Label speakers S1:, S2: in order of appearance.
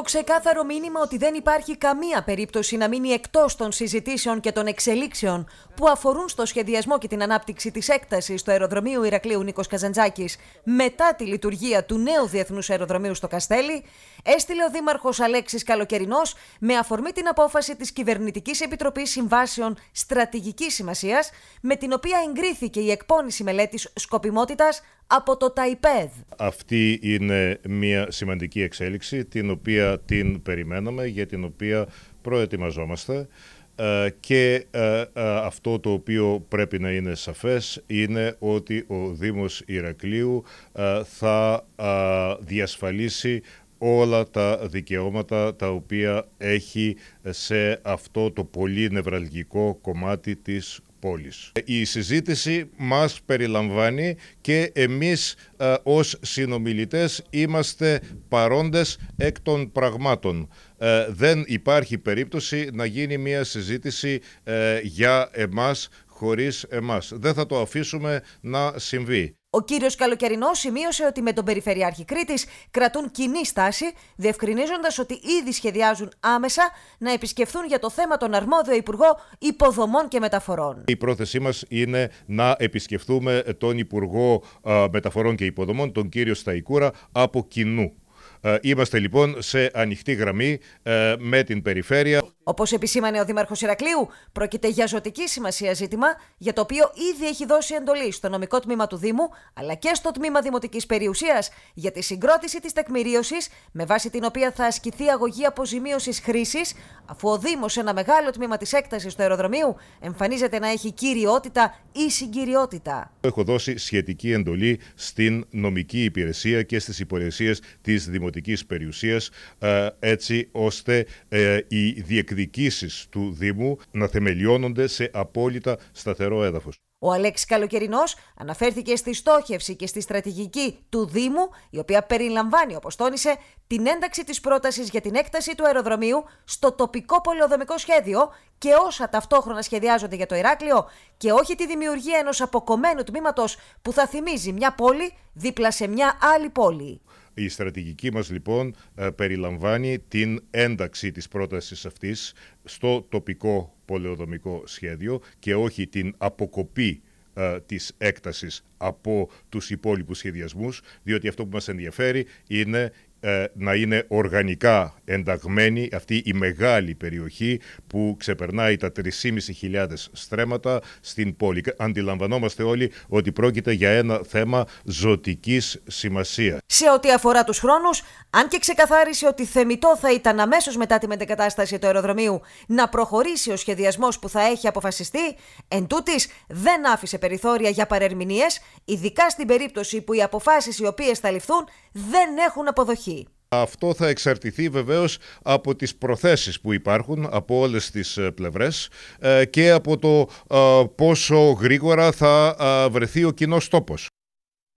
S1: το ξεκάθαρο μήνυμα ότι δεν υπάρχει καμία περίπτωση να μείνει εκτός των συζητήσεων και των εξελίξεων που αφορούν στο σχεδιασμό και την ανάπτυξη της έκτασης του αεροδρομίου Ηρακλείου Νίκος Καζαντζάκης μετά τη λειτουργία του νέου διεθνούς αεροδρομίου στο Καστέλι, έστειλε ο Δήμαρχος Αλέξης Καλοκαιρινός με αφορμή την απόφαση της Κυβερνητικής Επιτροπής Συμβάσεων Στρατηγικής Σημασίας, με την οποία εγκρίθηκε η εκπόνηση μελέτης σκοπιμότητας από το ΤΑΙΠΕΔ.
S2: Αυτή είναι μια σημαντική εξέλιξη την οποία την περιμέναμε, για την οποία προετοιμαζόμαστε ε, και ε, ε, αυτό το οποίο πρέπει να είναι σαφές είναι ότι ο Δήμος Ηρακλείου θα διασφαλίσει όλα τα δικαιώματα τα οποία έχει σε αυτό το πολύ νευραλγικό κομμάτι της η συζήτηση μας περιλαμβάνει και εμείς ε, ως συνομιλητές είμαστε παρόντες εκ των πραγμάτων. Ε, δεν υπάρχει περίπτωση να γίνει μια συζήτηση ε, για εμάς χωρίς εμάς. Δεν θα το αφήσουμε να συμβεί.
S1: Ο κύριος Καλοκαιρινός σημείωσε ότι με τον Περιφερειάρχη Κρήτης κρατούν κοινή στάση, διευκρινίζοντας ότι ήδη σχεδιάζουν άμεσα να επισκεφθούν για το θέμα τον αρμόδιο Υπουργό Υποδομών και Μεταφορών.
S2: Η πρόθεσή μας είναι να επισκεφθούμε τον Υπουργό Μεταφορών και Υποδομών, τον κύριο Σταϊκούρα, από κοινού. Ε, είμαστε λοιπόν σε ανοιχτή γραμμή ε, με την περιφέρεια.
S1: Όπως επισήμανε ο Δήμαρχος Ηρακλείου, πρόκειται για ζωτική σημασία ζήτημα, για το οποίο ήδη έχει δώσει εντολή στο νομικό τμήμα του Δήμου αλλά και στο τμήμα Δημοτικής Περιουσίας για τη συγκρότηση της τεκμηρίωσης με βάση την οποία θα ασκηθεί αγωγή αποζημίωσης χρήσης, αφού ο Δήμος σε ένα μεγάλο τμήμα της έκτασης του αεροδρομίου εμφανίζεται να έχει κυριότητα ή συγκυριότητα.
S2: Έχω δώσει σχετική εντολή στην νομική υπηρεσία και στις υπηρεσίες της Δημοτικής Περιουσίας, ε, έτσι ώστε η ε, διεκδικήση του Δήμου να θεμελιώνονται σε απόλυτα σταθερό έδαφος.
S1: Ο Αλέξης Καλοκαιρινός αναφέρθηκε στη στόχευση και στη στρατηγική του Δήμου, η οποία περιλαμβάνει, όπως τόνισε, την ένταξη της πρότασης για την έκταση του αεροδρομίου στο τοπικό πολεοδομικό σχέδιο και όσα ταυτόχρονα σχεδιάζονται για το Ηράκλειο και όχι τη δημιουργία ενός αποκομμένου τμήματος που θα θυμίζει μια πόλη δίπλα σε μια άλλη πόλη.
S2: Η στρατηγική μας λοιπόν ε, περιλαμβάνει την ένταξη της πρότασης αυτής στο τοπικό πολεοδομικό σχέδιο και όχι την αποκοπή ε, της έκτασης από τους υπόλοιπους σχεδιασμούς, διότι αυτό που μας ενδιαφέρει είναι ε, να είναι οργανικά ενταγμένη αυτή η μεγάλη περιοχή που ξεπερνάει τα 3.500 στρέμματα στην πόλη. Αντιλαμβανόμαστε όλοι ότι πρόκειται για ένα θέμα ζωτικής σημασίας.
S1: Σε ό,τι αφορά τους χρόνους, αν και ξεκαθάρισε ότι θεμητό θα ήταν αμέσως μετά τη μετεγκατάσταση του αεροδρομίου να προχωρήσει ο σχεδιασμός που θα έχει αποφασιστεί, εν τούτης δεν άφησε περιθώρια για παρερμηνίες, ειδικά στην περίπτωση που οι αποφάσεις οι οποίες θα ληφθούν δεν έχουν αποδοχή.
S2: Αυτό θα εξαρτηθεί βεβαίως από τις προθέσεις που υπάρχουν από όλες τις ε, πλευρές ε, και από το ε, πόσο γρήγορα θα βρεθεί ο κοινός τόπος.